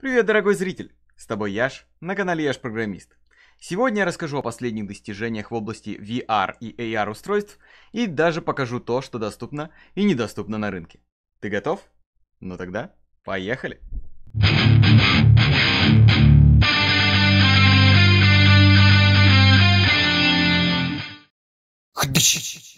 Привет, дорогой зритель! С тобой Яш на канале Яш Программист. Сегодня я расскажу о последних достижениях в области VR и AR устройств и даже покажу то, что доступно и недоступно на рынке. Ты готов? Ну тогда поехали! Ходыщ!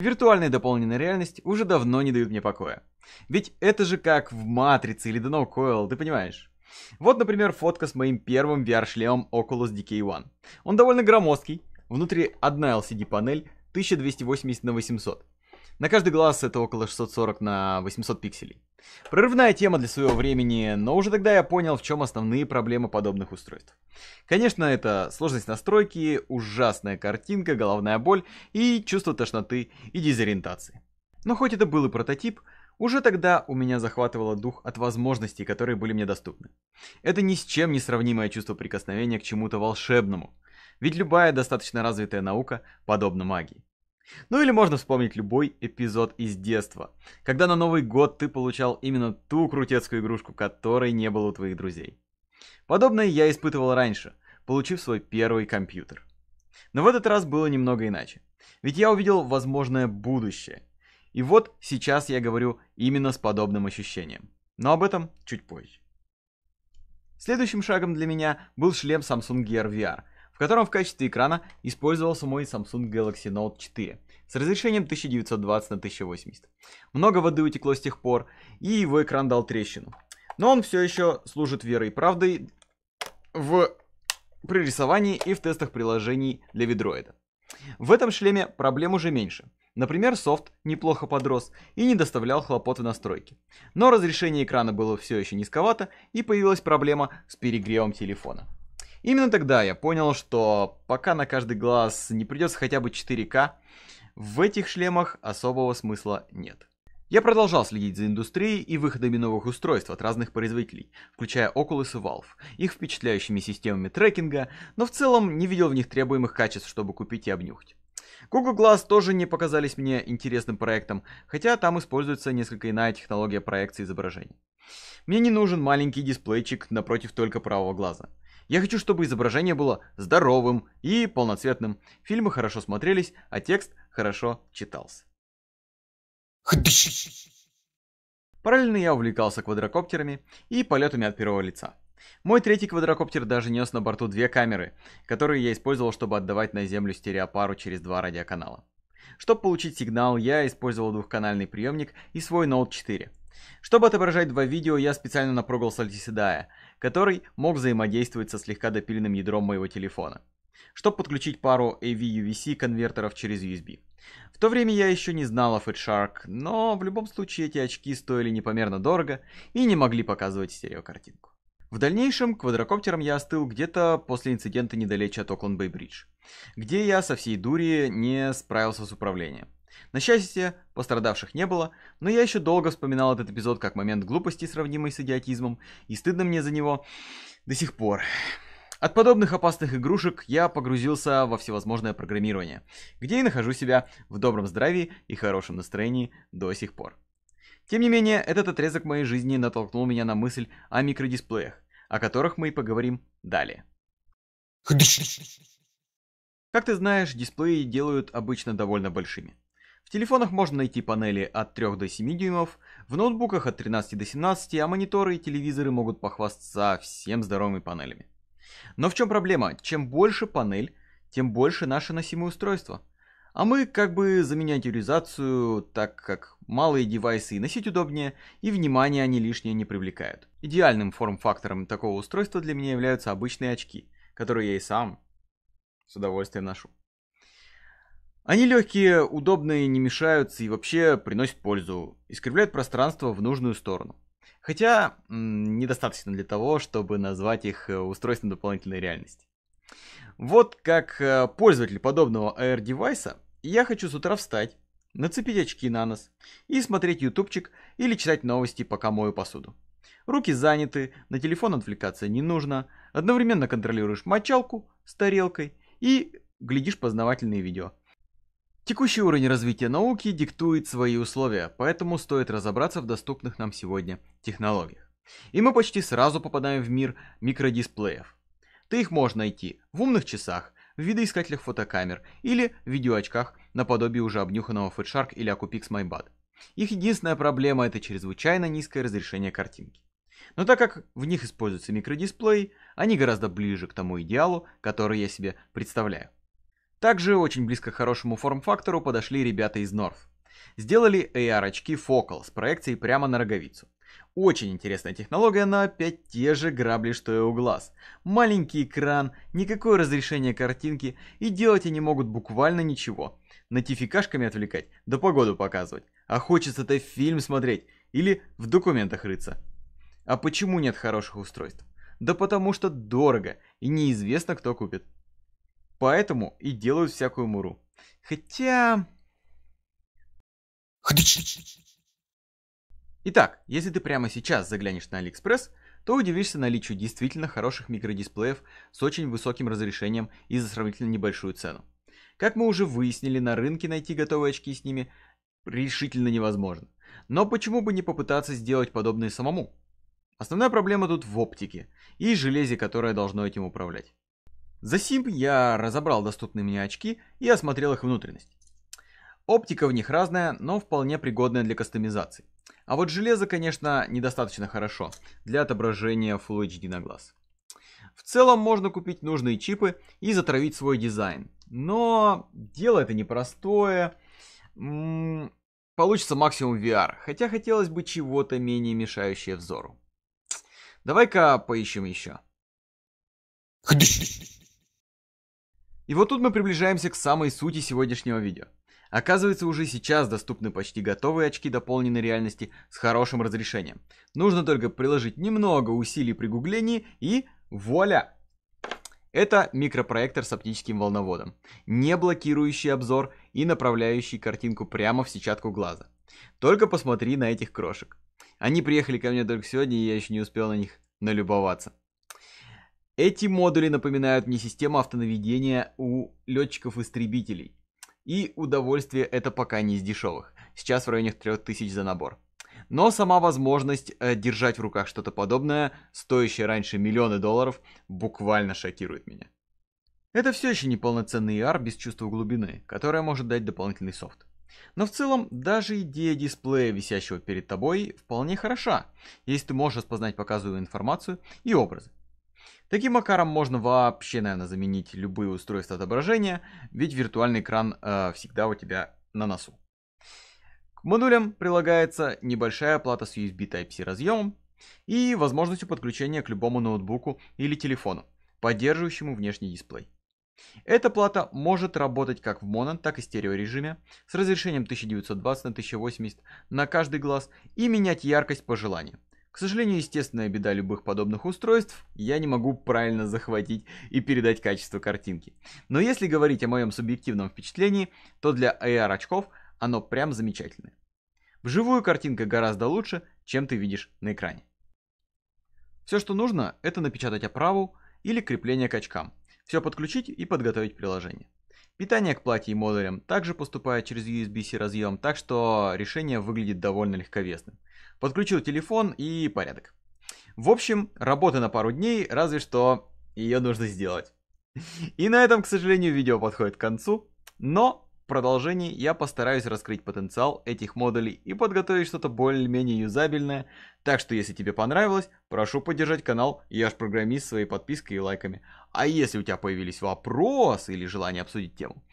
Виртуальная дополненная реальность уже давно не дают мне покоя. Ведь это же как в Матрице или Дано Койл, ты понимаешь? Вот, например, фотка с моим первым VR-шлемом Oculus DK 1 Он довольно громоздкий, внутри одна LCD-панель, 1280 на 800. На каждый глаз это около 640 на 800 пикселей. Прорывная тема для своего времени, но уже тогда я понял, в чем основные проблемы подобных устройств. Конечно, это сложность настройки, ужасная картинка, головная боль и чувство тошноты и дезориентации. Но хоть это был и прототип, уже тогда у меня захватывало дух от возможностей, которые были мне доступны. Это ни с чем не сравнимое чувство прикосновения к чему-то волшебному. Ведь любая достаточно развитая наука подобна магии. Ну или можно вспомнить любой эпизод из детства, когда на Новый год ты получал именно ту крутецкую игрушку, которой не было у твоих друзей. Подобное я испытывал раньше, получив свой первый компьютер. Но в этот раз было немного иначе. Ведь я увидел возможное будущее. И вот сейчас я говорю именно с подобным ощущением. Но об этом чуть позже. Следующим шагом для меня был шлем Samsung Gear VR, котором в качестве экрана использовался мой Samsung Galaxy Note 4 с разрешением 1920 на 1080. Много воды утекло с тех пор, и его экран дал трещину. Но он все еще служит верой и правдой в при рисовании и в тестах приложений для Ведроида. В этом шлеме проблем уже меньше. Например, софт неплохо подрос и не доставлял хлопот в настройке. Но разрешение экрана было все еще низковато и появилась проблема с перегревом телефона. Именно тогда я понял, что пока на каждый глаз не придется хотя бы 4К, в этих шлемах особого смысла нет. Я продолжал следить за индустрией и выходами новых устройств от разных производителей, включая Oculus и Valve, их впечатляющими системами трекинга, но в целом не видел в них требуемых качеств, чтобы купить и обнюхать. Google Glass тоже не показались мне интересным проектом, хотя там используется несколько иная технология проекции изображений. Мне не нужен маленький дисплейчик напротив только правого глаза. Я хочу, чтобы изображение было здоровым и полноцветным. Фильмы хорошо смотрелись, а текст хорошо читался. Параллельно я увлекался квадрокоптерами и полетами от первого лица. Мой третий квадрокоптер даже нес на борту две камеры, которые я использовал, чтобы отдавать на землю стереопару через два радиоканала. Чтобы получить сигнал, я использовал двухканальный приемник и свой Note 4. Чтобы отображать два видео, я специально напругал Сальдиседая, который мог взаимодействовать со слегка допиленным ядром моего телефона, чтобы подключить пару AV-UVC конвертеров через USB. В то время я еще не знал о FedShark, но в любом случае эти очки стоили непомерно дорого и не могли показывать стереокартинку. В дальнейшем квадрокоптером я остыл где-то после инцидента недалече от Окленд-Бэй-Бридж, где я со всей дури не справился с управлением. На счастье, пострадавших не было, но я еще долго вспоминал этот эпизод как момент глупости, сравнимый с идиотизмом, и стыдно мне за него до сих пор. От подобных опасных игрушек я погрузился во всевозможное программирование, где и нахожу себя в добром здравии и хорошем настроении до сих пор. Тем не менее, этот отрезок моей жизни натолкнул меня на мысль о микродисплеях, о которых мы и поговорим далее. Как ты знаешь, дисплеи делают обычно довольно большими. В телефонах можно найти панели от 3 до 7 дюймов, в ноутбуках от 13 до 17, а мониторы и телевизоры могут похвастаться всем здоровыми панелями. Но в чем проблема? Чем больше панель, тем больше наше носимое устройство. А мы как бы за миниатюризацию, так как малые девайсы и носить удобнее, и внимание они лишнее не привлекают. Идеальным форм-фактором такого устройства для меня являются обычные очки, которые я и сам с удовольствием ношу. Они легкие, удобные, не мешаются и вообще приносят пользу, искривляют пространство в нужную сторону. Хотя недостаточно для того, чтобы назвать их э, устройством дополнительной реальности. Вот как э, пользователь подобного AR-девайса, я хочу с утра встать, нацепить очки на нос и смотреть ютубчик или читать новости, пока мою посуду. Руки заняты, на телефон отвлекаться не нужно, одновременно контролируешь мочалку с тарелкой и глядишь познавательные видео – Текущий уровень развития науки диктует свои условия, поэтому стоит разобраться в доступных нам сегодня технологиях. И мы почти сразу попадаем в мир микродисплеев. Ты их можешь найти в умных часах, в видоискателях фотокамер или в видеоочках наподобие уже обнюханного FatShark или Acupix MyBud. Их единственная проблема это чрезвычайно низкое разрешение картинки. Но так как в них используется микродисплей, они гораздо ближе к тому идеалу, который я себе представляю. Также очень близко к хорошему форм-фактору подошли ребята из Норф. Сделали AR-очки Focal с проекцией прямо на роговицу. Очень интересная технология, но опять те же грабли, что и у глаз. Маленький экран, никакое разрешение картинки, и делать они могут буквально ничего. Нотификашками отвлекать, да погоду показывать. А хочется-то фильм смотреть или в документах рыться. А почему нет хороших устройств? Да потому что дорого и неизвестно, кто купит. Поэтому и делают всякую муру. Хотя... Итак, если ты прямо сейчас заглянешь на Алиэкспресс, то удивишься наличию действительно хороших микродисплеев с очень высоким разрешением и за сравнительно небольшую цену. Как мы уже выяснили, на рынке найти готовые очки с ними решительно невозможно. Но почему бы не попытаться сделать подобное самому? Основная проблема тут в оптике и железе, которое должно этим управлять. Засим я разобрал доступные мне очки и осмотрел их внутренность. Оптика в них разная, но вполне пригодная для кастомизации. А вот железо, конечно, недостаточно хорошо для отображения Full HD на глаз. В целом можно купить нужные чипы и затравить свой дизайн. Но дело это непростое. М-м, получится максимум VR, хотя хотелось бы чего-то менее мешающее взору. Давай-ка поищем еще. И вот тут мы приближаемся к самой сути сегодняшнего видео. Оказывается, уже сейчас доступны почти готовые очки дополненной реальности с хорошим разрешением. Нужно только приложить немного усилий при гуглении и вуаля! Это микропроектор с оптическим волноводом, не блокирующий обзор и направляющий картинку прямо в сетчатку глаза. Только посмотри на этих крошек. Они приехали ко мне только сегодня, и я еще не успел на них налюбоваться. Эти модули напоминают мне систему автонаведения у летчиков-истребителей. И удовольствие это пока не из дешевых. Сейчас в районе 3000 за набор. Но сама возможность э, держать в руках что-то подобное, стоящее раньше миллионы долларов, буквально шокирует меня. Это все еще неполноценный AR без чувства глубины, которое может дать дополнительный софт. Но в целом, даже идея дисплея, висящего перед тобой, вполне хороша, если ты можешь распознать показываемую информацию и образы. Таким макаром можно вообще, наверное, заменить любые устройства отображения, ведь виртуальный экран э, всегда у тебя на носу. К модулям прилагается небольшая плата с USB Type-C разъемом и возможностью подключения к любому ноутбуку или телефону, поддерживающему внешний дисплей. Эта плата может работать как в моно, так и стерео режиме с разрешением 1920 на 1080 на каждый глаз и менять яркость по желанию. К сожалению, естественная беда любых подобных устройств, я не могу правильно захватить и передать качество картинки. Но если говорить о моем субъективном впечатлении, то для AR очков оно прям замечательное. Вживую картинка гораздо лучше, чем ты видишь на экране. Все, что нужно, это напечатать оправу или крепление к очкам. Все подключить и подготовить приложение. Питание к платье и модулям также поступает через USB-C разъем, так что решение выглядит довольно легковесным. Подключил телефон и порядок. В общем, работа на пару дней, разве что ее нужно сделать. И на этом, к сожалению, видео подходит к концу. Но продолжении я постараюсь раскрыть потенциал этих модулей и подготовить что-то более-менее юзабельное, так что если тебе понравилось, прошу поддержать канал Я ж программист своей подпиской и лайками. А если у тебя появились вопросы или желание обсудить тему,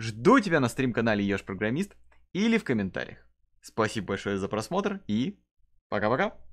жду тебя на стрим-канале Я ж программист или в комментариях. Спасибо большое за просмотр и пока-пока!